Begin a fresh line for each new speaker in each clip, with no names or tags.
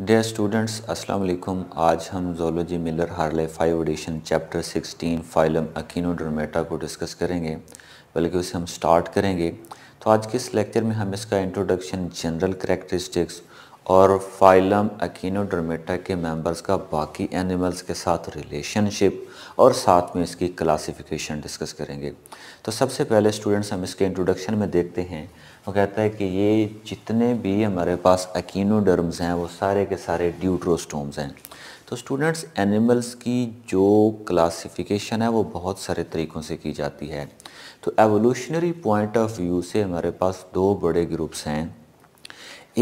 dear students अस्सलाम वालेकुम आज हम zoology Miller Harley five edition chapter 16 phylum echinodermata को डिस्कस करेंगे बल्कि उसे हम स्टार्ट करेंगे तो आज के इस लेक्चर में हम इसका इंट्रोडक्शन जनरल करेक्टरिस्टिक्स और फाइलम अकीनोडर्मेटा के मेंबर्स का बाकी एनिमल्स के साथ रिलेशनशिप और साथ में इसकी क्लासीफिकेशन डिस्कस करेंगे तो सबसे पहले स्टूडेंट्स हम इसके इंट्रोडक्शन में देखते हैं वो कहता है कि ये जितने भी हमारे पास अकीनोडर्म्स हैं वो सारे के सारे ड्यूट्रोस्टोम्स हैं तो स्टूडेंट्स एनिमल्स की जो क्लासिफिकेशन है वो बहुत सारे तरीक़ों से की जाती है तो एवोल्यूशनरी पॉइंट ऑफ व्यू से हमारे पास दो बड़े ग्रुप्स हैं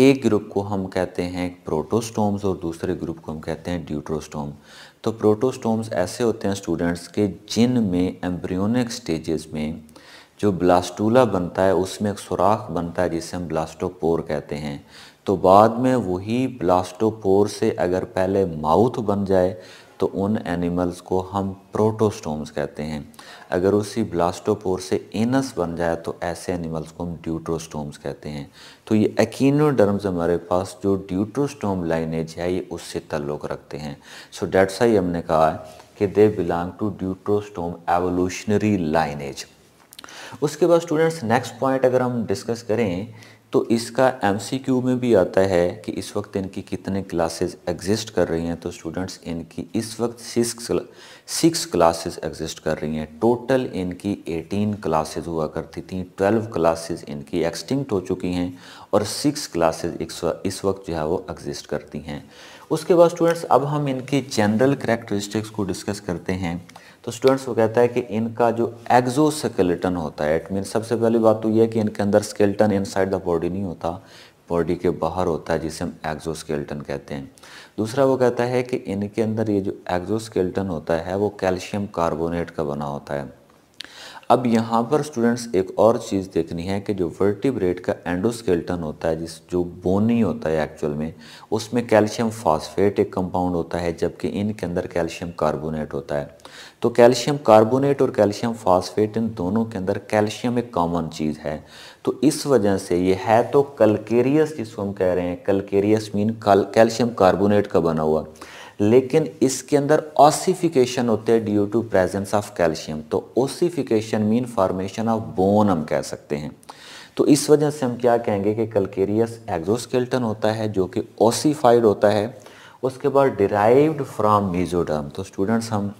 एक ग्रुप को हम कहते हैं प्रोटोस्टोम्स और दूसरे ग्रुप को हम कहते हैं ड्यूट्रोस्टोम तो प्रोटोस्टोम्स ऐसे होते हैं स्टूडेंट्स के जिन में एम्ब्रियोनिक स्टेजेस में जो ब्लास्टूला बनता है उसमें एक सुराख बनता है जिसे हम ब्लास्टोपोर कहते हैं तो बाद में वही ब्लास्टोपोर से अगर पहले माउथ बन जाए तो उन एनिमल्स को हम प्रोटोस्टोम्स कहते हैं अगर उसी ब्लास्टोपोर से एनस बन जाए तो ऐसे एनिमल्स को हम ड्यूट्रोस्टोम्स कहते हैं तो ये एकीनोडर्म्स हमारे पास जो ड्यूट्रोस्टोम लाइनेज है ये उससे तल्लुक़ रखते हैं सो डेट्स आई हमने कहा है कि they belong to deuterostome evolutionary lineage उसके बाद स्टूडेंट्स नेक्स्ट पॉइंट अगर हम डिस्कस करें तो इसका एम में भी आता है कि इस वक्त इनकी कितने क्लासेस एग्जिस्ट कर रही हैं तो स्टूडेंट्स इनकी इस वक्त सिक्स सिक्स क्लासेस एग्जिस्ट कर रही हैं टोटल इनकी एटीन क्लासेस हुआ करती थी ट्वेल्व क्लासेस इनकी एक्सटिंक्ट हो चुकी हैं और सिक्स क्लासेस इस वक्त जो है वो एग्जिस्ट करती हैं उसके बाद स्टूडेंट्स अब हम इनकी जनरल करेक्टरिस्टिक्स को डिस्कस करते हैं तो स्टूडेंट्स वो कहता है कि इनका जो स्केलेटन होता है इट मीन सबसे पहली बात तो यह है कि इनके अंदर स्केलेटन इनसाइड द बॉडी नहीं होता बॉडी के बाहर होता है जिसे हम एक्जोस्केलेटन कहते हैं दूसरा वो कहता है कि इनके अंदर ये जो एक्जोस्केलेटन होता है वो कैल्शियम कार्बोनेट का बना होता है अब यहाँ पर स्टूडेंट्स एक और चीज़ देखनी है कि जो वर्टिब्रेट का एंडोस्केल्टन होता है जिस जो बोनी होता है एक्चुअल में उसमें कैल्शियम फास्फेट एक कंपाउंड होता है जबकि इनके अंदर कैल्शियम कार्बोनेट होता है तो कैल्शियम कार्बोनेट और कैल्शियम फास्फेट इन दोनों के अंदर कैल्शियम एक कॉमन चीज़ है तो इस वजह से ये है तो कलकेरियस जिसको हम कह रहे हैं कलकेरियस मीन कैल्शियम कार्बोनेट का बना हुआ लेकिन इसके अंदर ऑसिफिकेशन होते हैं due to presence of calcium तो ossification mean formation of bone हम कह सकते हैं तो इस वजह से हम क्या कहेंगे कि कलकेरियस एग्जोस्केल्टन होता है जो कि ओसीफाइड होता है उसके बाद डिराइव्ड फ्रॉम मीजोडर्म तो स्टूडेंट्स हम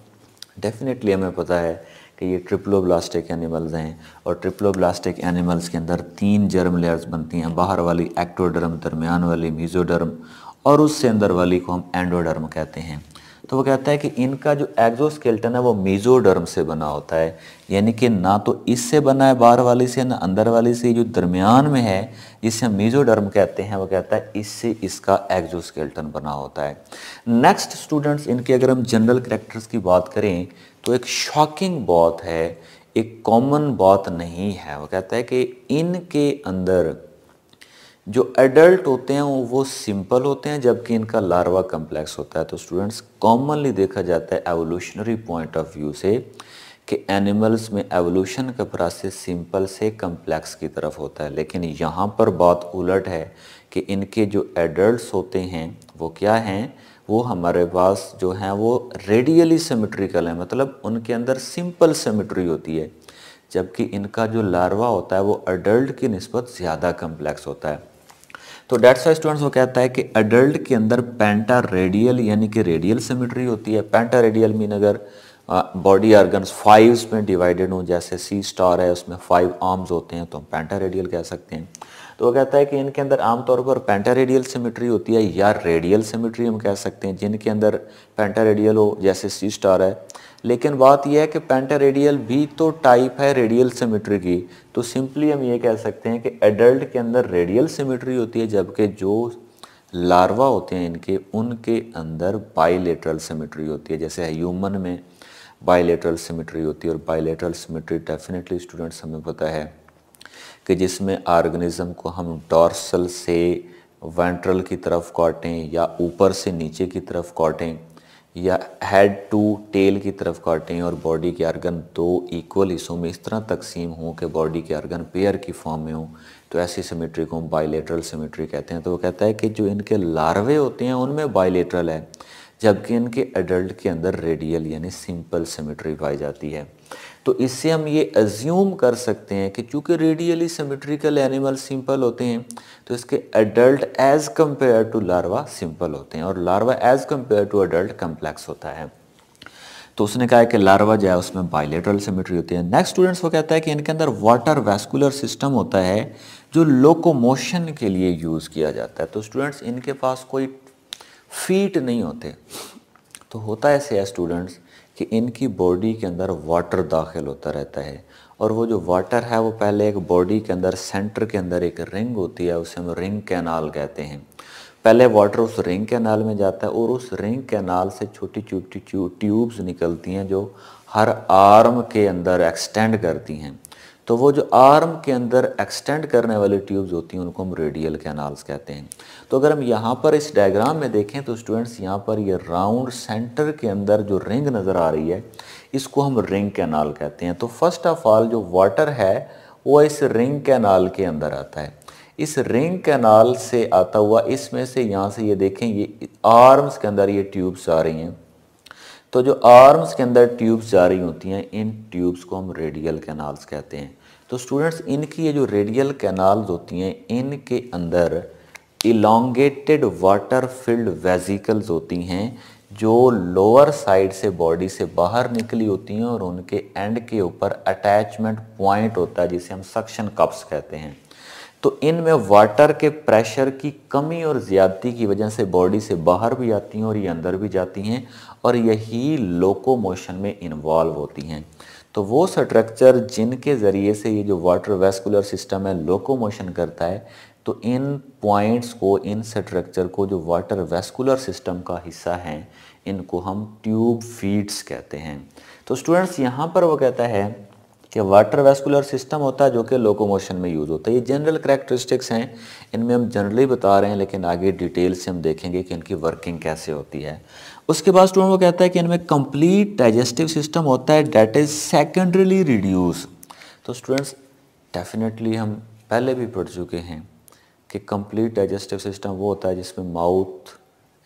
डेफिनेटली हमें पता है कि ये ब्लास्टिक एनिमल्स हैं और ट्रिपलोब्लास्टिक एनिमल्स के अंदर तीन जर्म लेयर्स बनती हैं बाहर वाली एक्टोडर्म दरमियान वाली मीजोडर्म और उससे अंदर वाली को हम एंडोडर्म कहते हैं तो वो कहता है कि इनका जो एग्जोस्केल्टन है वो मेजोडर्म से बना होता है यानी कि ना तो इससे बना है बाहर वाली से ना अंदर वाली से जो दरमियान में है जिसे हम मेजोडर्म कहते हैं वो कहता है इससे इसका एक्जोस्केल्टन बना होता है नेक्स्ट स्टूडेंट्स इनके अगर हम जनरल करेक्टर्स की बात करें तो एक शॉकिंग बात है एक कॉमन बात नहीं है वो कहता है कि इनके अंदर जो एडल्ट होते हैं वो सिंपल होते हैं जबकि इनका लार्वा कम्प्लेक्स होता है तो स्टूडेंट्स कॉमनली देखा जाता है एवोल्यूशनरी पॉइंट ऑफ व्यू से कि एनिमल्स में एवोल्यूशन का प्रोसेस सिंपल से कम्प्लेक्स की तरफ होता है लेकिन यहाँ पर बात उलट है कि इनके जो एडल्ट होते हैं वो क्या हैं वो हमारे पास जो हैं वो रेडियली सिमेट्रिकल हैं मतलब उनके अंदर सिंपल सिमेट्री होती है जबकि इनका जो लार्वा होता है वो एडल्ट की नस्बत ज़्यादा कम्प्लेक्स होता है तो डेट साइज स्टूडेंट्स वो कहता है कि अडल्ट के अंदर पेंटा रेडियल यानी कि रेडियल सिमिट्री होती है पेंटा रेडियल मीन अगर बॉडी ऑर्गन फाइव्स में डिवाइडेड हों जैसे सी स्टार है उसमें फाइव आर्म्स होते हैं तो हम पेंटा रेडियल कह सकते हैं तो वो कहता है कि इनके अंदर आमतौर पर पेंटा रेडियल सिमिट्री होती है या रेडियल सिमिट्री हम कह सकते हैं जिनके अंदर पेंटा रेडियल हो जैसे सी स्टार है लेकिन बात यह है कि पेंटा रेडियल भी तो टाइप है रेडियल सिमेट्री की तो सिंपली हम ये कह सकते हैं कि एडल्ट के अंदर रेडियल सिमेट्री होती है जबकि जो लार्वा होते हैं इनके उनके अंदर बाइलेटरल सिमेट्री होती है जैसे ह्यूमन में बाइलेटरल सिमेट्री होती है और बाइलेटरल सिमेट्री डेफिनेटली स्टूडेंट्स हमें पता है कि जिसमें ऑर्गेनिज्म को हम डॉर्सल से वेंट्रल की तरफ काटें या ऊपर से नीचे की तरफ काटें या हेड टू टेल की तरफ काटें और बॉडी के आर्गन दो इक्वल हिस्सों में इस तरह तकसीम हो कि बॉडी के आर्गन पेयर की फॉर्म में हो तो ऐसी सिमेट्री को हम बाइलेटरल सिमेट्री कहते हैं तो वो कहता है कि जो इनके लार्वे होते हैं उनमें बाइलेटरल है जबकि इनके एडल्ट के अंदर रेडियल यानी सिंपल सिमेट्री पाई जाती है तो इससे हम ये एज्यूम कर सकते हैं कि चूँकि रेडियली सिमेट्रिकल एनिमल सिंपल होते हैं तो इसके adult age compare to larva simple होते हैं और larva age compare to adult complex होता है तो उसने कहा है कि लार्वा जो है उसमें बाइलेटरल सिमेट्री होती है नेक्स्ट स्टूडेंट्स वो कहता है कि इनके अंदर वाटर वेस्कुलर सिस्टम होता है जो लोकोमोशन के लिए यूज़ किया जाता है तो स्टूडेंट्स इनके पास कोई फीट नहीं होते तो होता ऐसे है स्टूडेंट्स कि इनकी बॉडी के अंदर वाटर दाखिल होता रहता है और वो जो वाटर है वो पहले एक बॉडी के अंदर सेंटर के अंदर एक रिंग होती है उसे हम रिंग कैनाल कहते हैं पहले वाटर उस रिंग कैनाल में जाता है और उस रिंग कैनाल से छोटी छोटी ट्यूब्स निकलती हैं जो हर आर्म के अंदर एक्सटेंड करती हैं तो वो जो आर्म के अंदर एक्सटेंड करने वाली ट्यूब्स होती हैं उनको हम रेडियल कैनाल्स कहते हैं तो अगर हम यहाँ पर इस डायग्राम में देखें तो स्टूडेंट्स यहाँ पर ये यह राउंड सेंटर के अंदर जो रिंग नज़र आ रही है इसको हम रिंग कैनाल कहते हैं तो फर्स्ट ऑफ ऑल जो वाटर है वो इस रिंग कैनाल के अंदर आता है इस रिंग कैनाल से आता हुआ इसमें से यहाँ से ये यह देखें ये आर्म्स के अंदर ये ट्यूब्स आ रही हैं तो जो आर्म्स के अंदर ट्यूब्स जा रही होती हैं इन ट्यूब्स को हम रेडियल कैनाल्स कहते हैं तो स्टूडेंट्स इनकी ये जो रेडियल कैनाल्स होती हैं इनके अंदर इलोंगेटेड वाटर फिल्ड वेजिकल्स होती हैं जो लोअर साइड से बॉडी से बाहर निकली होती हैं और उनके एंड के ऊपर अटैचमेंट पॉइंट होता है जिसे हम सक्शन कप्स कहते हैं तो इनमें वाटर के प्रेशर की कमी और ज़्यादती की वजह से बॉडी से बाहर भी आती हैं और ये अंदर भी जाती हैं और यही लोकोमोशन में इन्वॉल्व होती हैं तो वो स्ट्रक्चर जिनके ज़रिए से ये जो वाटर वेस्कुलर सिस्टम है लोकोमोशन करता है तो इन पॉइंट्स को इन स्ट्रक्चर को जो वाटर वेस्कुलर सिस्टम का हिस्सा हैं इनको हम ट्यूब फीड्स कहते हैं तो स्टूडेंट्स यहाँ पर वो कहता है कि वाटर वेस्कुलर सिस्टम होता है जो कि लोकोमोशन में यूज़ होता है ये जनरल करेक्टरिस्टिक्स हैं इनमें हम जनरली बता रहे हैं लेकिन आगे डिटेल से हम देखेंगे कि इनकी वर्किंग कैसे होती है उसके बाद स्टूडेंट वो कहता है कि इनमें कंप्लीट डाइजेस्टिव सिस्टम होता है डेट इज़ सेकेंडरीली रिड्यूस तो स्टूडेंट्स डेफिनेटली हम पहले भी पढ़ चुके हैं कि कंप्लीट डाइजेस्टिव सिस्टम वो होता है जिसमें माउथ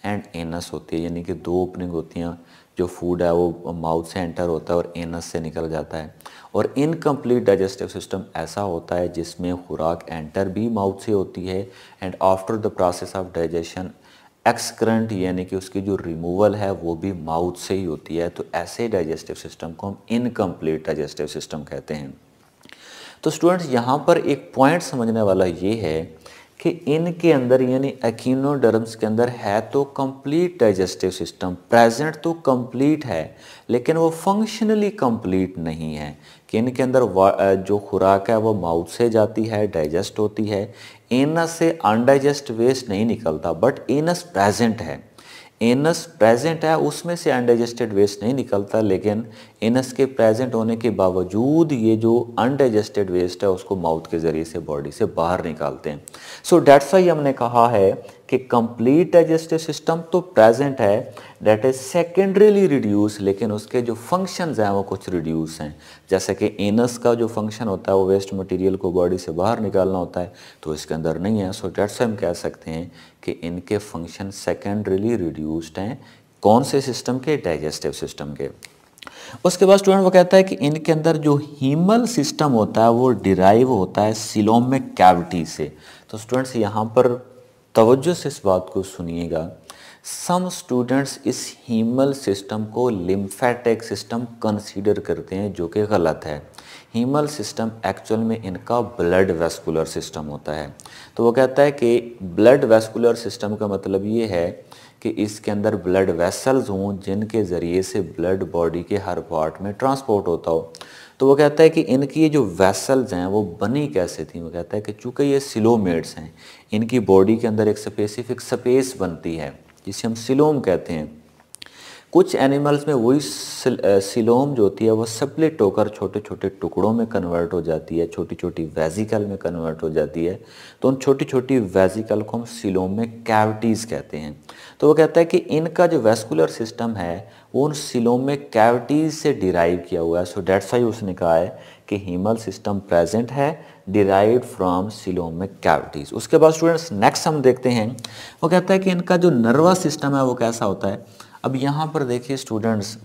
एंड एनस होती है यानी कि दो ओपनिंग होती हैं जो फूड है वो माउथ से एंटर होता है और एनस से निकल जाता है और इनकम्प्लीट डाइजेस्टिव सिस्टम ऐसा होता है जिसमें खुराक एंटर भी माउथ से होती है and after the process of digestion excrement यानी कि उसकी जो रिमूवल है वो भी माउथ से ही होती है तो ऐसे डाइजेस्टिव सिस्टम को हम इनकम्प्लीट डाइजेस्टिव सिस्टम कहते हैं तो स्टूडेंट्स यहाँ पर एक पॉइंट समझने वाला ये है कि इनके अंदर यानी एक्नोडर्म्स के अंदर है तो कंप्लीट डाइजेस्टिव सिस्टम प्रेजेंट तो कंप्लीट है लेकिन वो फंक्शनली कंप्लीट नहीं है कि इनके अंदर जो खुराक है वो माउथ से जाती है डाइजेस्ट होती है एनस से अनडाइजेस्ट वेस्ट नहीं निकलता बट एनस प्रेजेंट है एनस प्रेजेंट है उसमें से अनडाइजेस्टेड वेस्ट नहीं निकलता लेकिन एनस के प्रेजेंट होने के बावजूद ये जो अनडाइजेस्टेड वेस्ट है उसको माउथ के ज़रिए से बॉडी से बाहर निकालते हैं सो डेट्स वाई हमने कहा है कि कंप्लीट डाइजेस्टिव सिस्टम तो प्रेजेंट है डेट इज सेकेंडरीली रिड्यूस लेकिन उसके जो फंक्शन हैं वो कुछ रिड्यूस हैं जैसे कि एनस का जो फंक्शन होता है वो वेस्ट मटेरियल को बॉडी से बाहर निकालना होता है तो इसके अंदर नहीं है सो डेट से हम कह सकते हैं कि इनके फंक्शन सेकेंडरीली रिड्यूस्ड हैं कौन से सिस्टम के डाइजेस्टिव सिस्टम के उसके बाद स्टूडेंट वो कहता है कि इनके अंदर जो हीमल सिस्टम होता है वो डिराइव होता है सिलोमिक कैविटी से तो स्टूडेंट्स यहाँ पर तवज्जो से इस बात को सुनिएगा सम स्टूडेंट्स इस हीमल सिस्टम को लिम्फेटिक सिस्टम कंसीडर करते हैं जो कि गलत है हीमल सिस्टम एक्चुअल में इनका ब्लड वेस्कुलर सिस्टम होता है तो वो कहता है कि ब्लड वेस्कुलर सिस्टम का मतलब ये है कि इसके अंदर ब्लड वेसल्स हों जिनके ज़रिए से ब्लड बॉडी के हर पार्ट में ट्रांसपोर्ट होता हो तो वो कहता है कि इनकी ये जो वेसल्स हैं वो बनी कैसे थी वो कहता है कि चूँकि ये सिलोमेट्स हैं इनकी बॉडी के अंदर एक स्पेसिफिक स्पेस बनती है जिसे हम सिलोम कहते हैं कुछ एनिमल्स में वही सिलोम जो होती है वह सप्लिट होकर छोटे छोटे टुकड़ों में कन्वर्ट हो जाती है छोटी छोटी वेजिकल में कन्वर्ट हो जाती है तो उन छोटी छोटी वेजिकल को हम सिलोम में कैविटीज़ कहते हैं तो वो कहता है कि इनका जो वेस्कुलर सिस्टम है वो उन सिलोम में कैविटीज़ से डिराइव किया हुआ है सो डेट्स वाई उसने कहा है कि हीमल सिस्टम प्रेजेंट है डिराइव फ्रॉम सिलोमिक कैविटीज़ उसके बाद स्टूडेंट्स नेक्स्ट हम देखते हैं वो कहता है कि इनका जो नर्वस सिस्टम है वो कैसा होता है अब यहाँ पर देखिए स्टूडेंट्स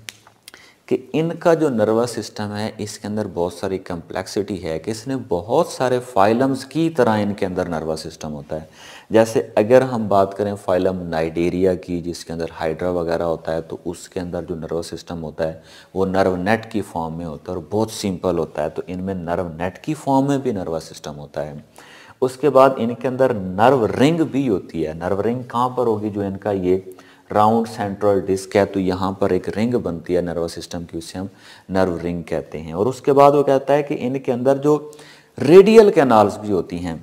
कि इनका जो नर्वस सिस्टम है इसके अंदर बहुत सारी कम्प्लेक्सिटी है कि इसने बहुत सारे फाइलम्स की तरह इनके अंदर नर्वस सिस्टम होता है जैसे अगर हम बात करें फाइलम नाइडेरिया की जिसके अंदर हाइड्रा वगैरह होता है तो उसके अंदर जो नर्वस सिस्टम होता है वो नर्व नेट की फॉर्म में होता है और बहुत सिंपल होता है तो इनमें नर्व नेट की फॉर्म में भी नर्वस सिस्टम होता है उसके बाद इनके अंदर नर्व रिंग भी होती है नर्व रिंग कहाँ पर होगी जो इनका ये राउंड सेंट्रल डिस्क है तो यहाँ पर एक रिंग बनती है नर्वस सिस्टम की उसे हम नर्व रिंग कहते हैं और उसके बाद वो कहता है कि इनके अंदर जो रेडियल कैनाल्स भी होती हैं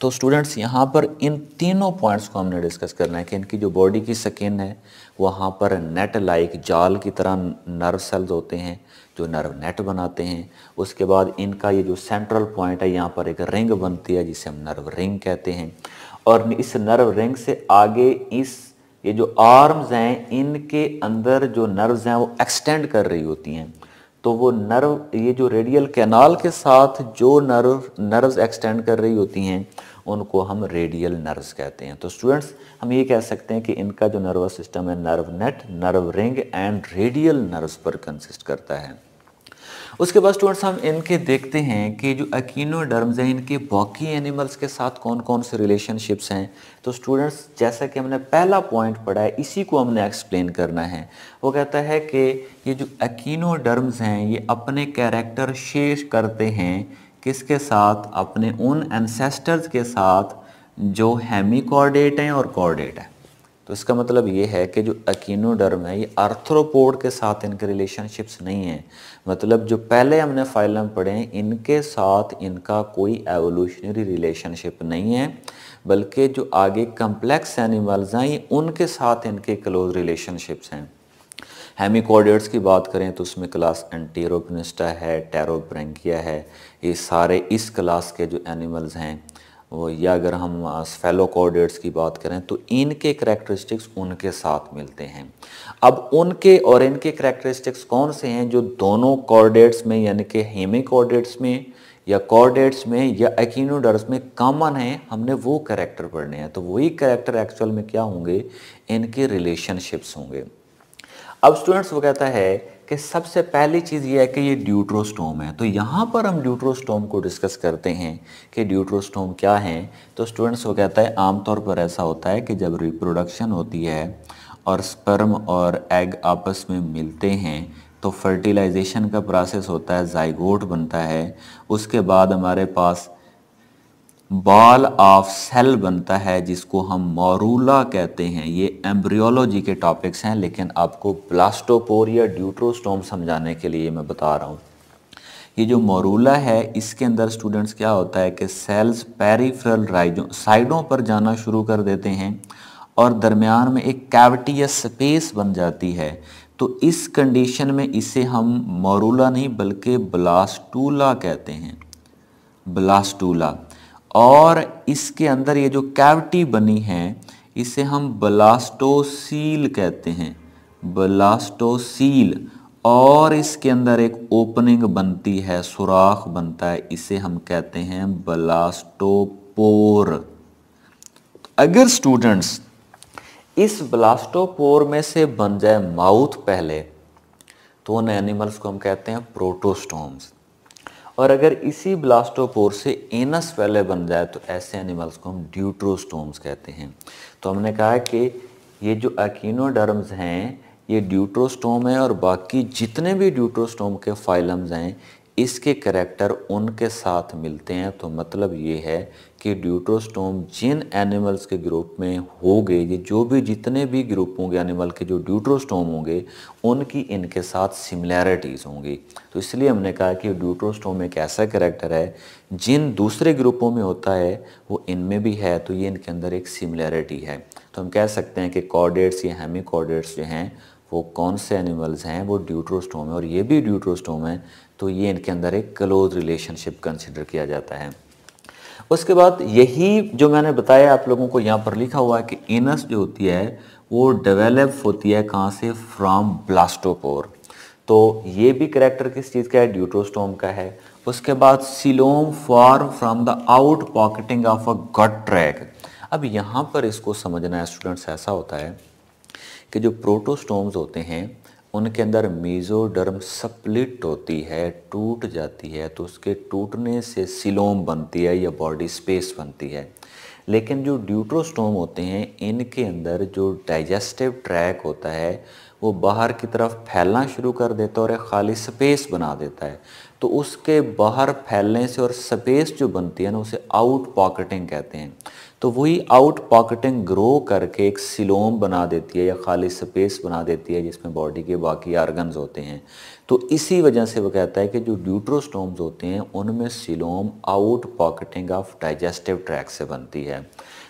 तो स्टूडेंट्स यहाँ पर इन तीनों पॉइंट्स को हमने डिस्कस करना है कि इनकी जो बॉडी की स्किन है वहाँ पर नेट लाइक जाल की तरह नर्व सेल्स होते हैं जो नर्व नेट बनाते हैं उसके बाद इनका ये जो सेंट्रल पॉइंट है यहाँ पर एक रिंग बनती है जिसे हम नर्व रिंग कहते हैं और इस नर्व रिंग से आगे इस ये जो आर्म्स हैं इनके अंदर जो नर्व्स हैं वो एक्सटेंड कर रही होती हैं तो वो नर्व ये जो रेडियल कैनाल के साथ जो नर्व नर्व्स एक्सटेंड कर रही होती हैं उनको हम रेडियल नर्व्स कहते हैं तो स्टूडेंट्स हम ये कह सकते हैं कि इनका जो नर्वस सिस्टम है nerve net nerve ring and radial nerves पर कंसिस्ट करता है उसके बाद स्टूडेंट्स हम इनके देखते हैं कि जो डर्म्स हैं इनके बाकी एनिमल्स के साथ कौन कौन से रिलेशनशिप्स हैं तो स्टूडेंट्स जैसा कि हमने पहला पॉइंट पढ़ा है इसी को हमने एक्सप्लेन करना है वो कहता है कि ये जो डर्म्स हैं ये अपने कैरेक्टर शेयर करते हैं किसके साथ अपने उन एनसेस्टर्स के साथ जो हैमी कॉर्डेट हैं और कॉर्डेट हैं तो इसका मतलब ये है कि जो अकीनोडर्म है ये आर्थ्रोपोड के साथ इनके रिलेशनशिप्स नहीं हैं मतलब जो पहले हमने फाइलम पढ़े हैं इनके साथ इनका कोई एवोल्यूशनरी रिलेशनशिप नहीं है बल्कि जो आगे कम्प्लेक्स एनिमल्स हैं ये उनके साथ इनके क्लोज रिलेशनशिप्स हैं हेमिकॉर्डियट्स की बात करें तो उसमें क्लास एंटीरोपनिस्टा है टेरोप्रेंकिया है ये सारे इस क्लास के जो एनिमल्स हैं या अगर हम कॉर्डेट्स की बात करें तो इनके करेक्टरिस्टिक्स उनके साथ मिलते हैं अब उनके और इनके करेक्टरिस्टिक्स कौन से हैं जो दोनों कॉर्डेट्स में यानी कि हेमिकॉर्डेट्स में या कॉर्डेट्स में या एकिनोडर्स में कॉमन है हमने वो करेक्टर पढ़ने हैं तो वही करेक्टर एक्चुअल में क्या होंगे इनके रिलेशनशिप्स होंगे अब स्टूडेंट्स वो कहता है कि सबसे पहली चीज़ ये है कि ये ड्यूट्रोस्टोम है तो यहाँ पर हम ड्यूट्रोस्टोम को डिस्कस करते हैं कि ड्यूट्रोस्टोम क्या है तो स्टूडेंट्स वो कहता है आमतौर पर ऐसा होता है कि जब रिप्रोडक्शन होती है और स्पर्म और एग आपस में मिलते हैं तो फर्टिलाइजेशन का प्रोसेस होता है जाइगोट बनता है उसके बाद हमारे पास बाल ऑफ सेल बनता है जिसको हम मोरूला कहते हैं ये एम्ब्रियोलॉजी के टॉपिक्स हैं लेकिन आपको ब्लास्टोपोर या ड्यूट्रोस्टोम समझाने के लिए मैं बता रहा हूँ ये जो मोरूला है इसके अंदर स्टूडेंट्स क्या होता है कि सेल्स पेरीफ्रल राइजों साइडों पर जाना शुरू कर देते हैं और दरमियान में एक कैविटी या स्पेस बन जाती है तो इस कंडीशन में इसे हम मोरूला नहीं बल्कि ब्लास्टूला कहते हैं ब्लास्टूला और इसके अंदर ये जो कैविटी बनी है इसे हम ब्लास्टोसील कहते हैं ब्लास्टोसील और इसके अंदर एक ओपनिंग बनती है सुराख बनता है इसे हम कहते हैं ब्लास्टोपोर अगर स्टूडेंट्स इस ब्लास्टोपोर में से बन जाए माउथ पहले तो उन एनिमल्स को हम कहते हैं प्रोटोस्टोम्स और अगर इसी ब्लास्टोपोर से एनस वेले बन जाए तो ऐसे एनिमल्स को हम ड्यूट्रोस्टोम्स कहते हैं तो हमने कहा कि ये जो अकीनोडर्म्स हैं ये ड्यूट्रोस्टोम है और बाकी जितने भी ड्यूट्रोस्टोम के फाइलम्स हैं इसके करेक्टर उनके साथ मिलते हैं तो मतलब ये है कि ड्यूट्रोस्टोम जिन एनिमल्स के ग्रुप में हो गए ये जो भी जितने भी ग्रुप होंगे एनिमल के जो ड्यूट्रोस्टोम होंगे उनकी इनके साथ सिमिलैरिटीज़ होंगी तो इसलिए हमने कहा कि ड्यूट्रोस्टोम एक ऐसा करेक्टर है जिन दूसरे ग्रुपों में होता है वो इनमें भी है तो ये इनके अंदर एक सिमिलैरिटी है तो हम कह सकते हैं कि कॉर्डेट्स या हेमी कॉर्डेट्स जो हैं वो कौन से एनिमल्स हैं वो ड्यूट्रोस्टोम है और ये भी ड्यूट्रोस्टोम है तो ये इनके अंदर एक क्लोज रिलेशनशिप कंसिडर किया जाता है उसके बाद यही जो मैंने बताया आप लोगों को यहाँ पर लिखा हुआ है कि इनस जो होती है वो डेवलप होती है कहाँ से फ्रॉम ब्लास्टोपोर तो ये भी करेक्टर किस चीज़ का है ड्यूटोस्टोम का है उसके बाद coelom for from the outpocketing of a gut tract अब यहाँ पर इसको समझना है स्टूडेंट्स ऐसा होता है कि जो प्रोटोस्टोम्स होते हैं उनके अंदर मीजोडर्म सप्लिट होती है टूट जाती है तो उसके टूटने से सिलोम बनती है या बॉडी स्पेस बनती है लेकिन जो ड्यूट्रोस्टोम होते हैं इनके अंदर जो डाइजेस्टिव ट्रैक होता है वो बाहर की तरफ फैलना शुरू कर देता है और एक खाली स्पेस बना देता है तो उसके बाहर फैलने से और स्पेस जो बनती है ना उसे आउट पॉकेटिंग कहते हैं तो वही आउट पॉकेटिंग ग्रो करके एक सिलोम बना देती है या खाली स्पेस बना देती है जिसमें बॉडी के बाकी आर्गन्स होते हैं तो इसी वजह से वो कहता है कि जो ड्यूट्रोस्टोम्स होते हैं उनमें coelom outpocketing of digestive tract से बनती है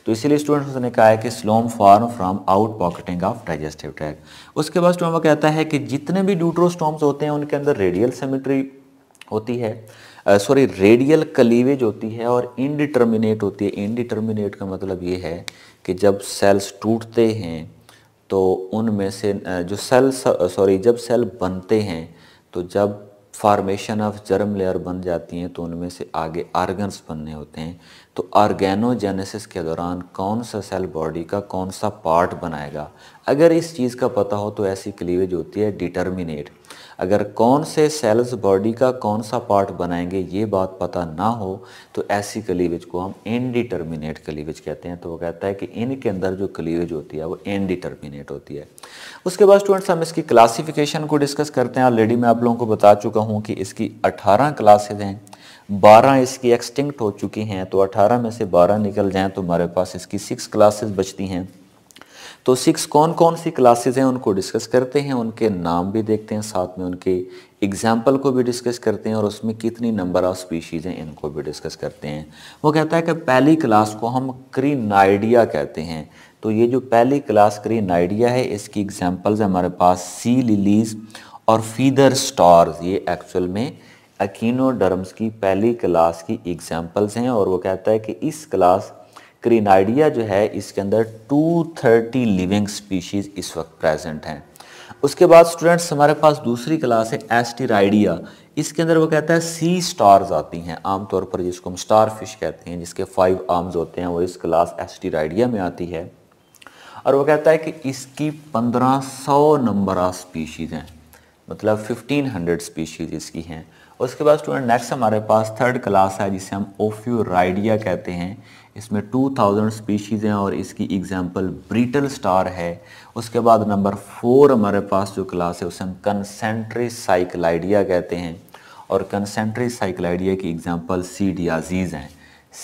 तो इसीलिए स्टूडेंट्स ने कहा है कि coelom form from outpocketing of digestive tract उसके बाद वो कहता है कि जितने भी ड्यूट्रोस्टोम्स होते हैं उनके अंदर रेडियल सेमिट्री होती है सॉरी रेडियल कलीवेज होती है और इनडिटर्मिनेट होती है इनडिटर्मिनेट का मतलब ये है कि जब सेल्स टूटते हैं तो उनमें से जो सेल सॉरी जब सेल बनते हैं तो जब फार्मेशन ऑफ जर्म लेयर बन जाती हैं तो उनमें से आगे आर्गन्स बनने होते हैं तो ऑर्गेनोजेनेसिस के दौरान कौन सा सेल बॉडी का कौन सा पार्ट बनाएगा अगर इस चीज़ का पता हो तो ऐसी क्लीवेज होती है डिटर्मिनेट अगर कौन से सेल्स बॉडी का कौन सा पार्ट बनाएंगे ये बात पता ना हो तो ऐसी क्लीवेज को हम इनडिटर्मिनेट क्लीवेज कहते हैं तो वो कहता है कि इनके अंदर जो क्लीवेज होती है वो इनडिटर्मिनेट होती है उसके बाद स्टूडेंट्स हम इसकी क्लासिफिकेशन को डिस्कस करते हैं ऑलरेडी मैं आप लोगों को बता चुका हूँ कि इसकी अठारह क्लासेज हैं बारह इसकी एक्सटिंक्ट हो चुकी हैं तो अठारह में से बारह निकल जाएँ तो हमारे पास इसकी सिक्स क्लासेस बचती हैं तो सिक्स कौन कौन सी क्लासेस हैं उनको डिस्कस करते हैं उनके नाम भी देखते हैं साथ में उनके एग्जाम्पल को भी डिस्कस करते हैं और उसमें कितनी नंबर ऑफ स्पीशीज़ हैं इनको भी डिस्कस करते हैं वो कहता है कि पहली क्लास को हम क्रीनाइडिया कहते हैं तो ये जो पहली क्लास क्रीनाइडिया है इसकी एग्जाम्पल्स हमारे पास सी लिलीज और फीदर स्टार्स ये एक्चुअल में डर्म्स की पहली क्लास की एग्जाम्पल्स हैं और वो कहता है कि इस क्लास क्रीनाइडिया जो है इसके अंदर 230 लिविंग स्पीशीज़ इस वक्त प्रेजेंट हैं उसके बाद स्टूडेंट्स हमारे पास दूसरी क्लास है एस्टीराइडिया इसके अंदर वो कहता है सी स्टार्स आती हैं आमतौर पर जिसको हम स्टार फिश कहते हैं जिसके फाइव आर्म्स होते हैं वो इस क्लास एस्टीराइडिया में आती है और वो कहता है कि इसकी 1500 नंबर ऑफ स्पीशीज़ हैं मतलब 1500 स्पीशीज़ इसकी हैं उसके बाद स्टूडेंट नेक्स्ट हमारे पास थर्ड क्लास है जिसे हम ओफ्यूराइडिया कहते हैं इसमें 2000 स्पीशीज़ हैं और इसकी एग्जांपल ब्रिटल स्टार है उसके बाद नंबर फोर हमारे पास जो क्लास है उसे हम कंसेंट्री साइक्लाइडिया कहते हैं और कंसेंट्री साइकलाइडिया की एग्जाम्पल सी डियाजीज़ हैं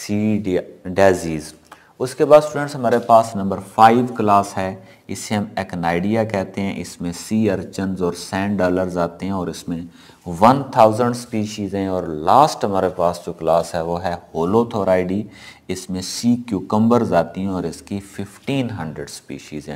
सी डियाजीज़ उसके बाद स्टूडेंट्स हमारे पास नंबर फाइव क्लास है इसे हम एकनाइडिया कहते हैं इसमें सी अर्चन और सैंड डॉलर्स आते हैं और इसमें वन थाउजेंड स्पीशीज़ हैं और लास्ट हमारे पास जो क्लास है वो है होलोथोराइडी इसमें सी क्यूकम्बर्स आती हैं और इसकी फिफ्टीन हंड्रेड स्पीशीज़ हैं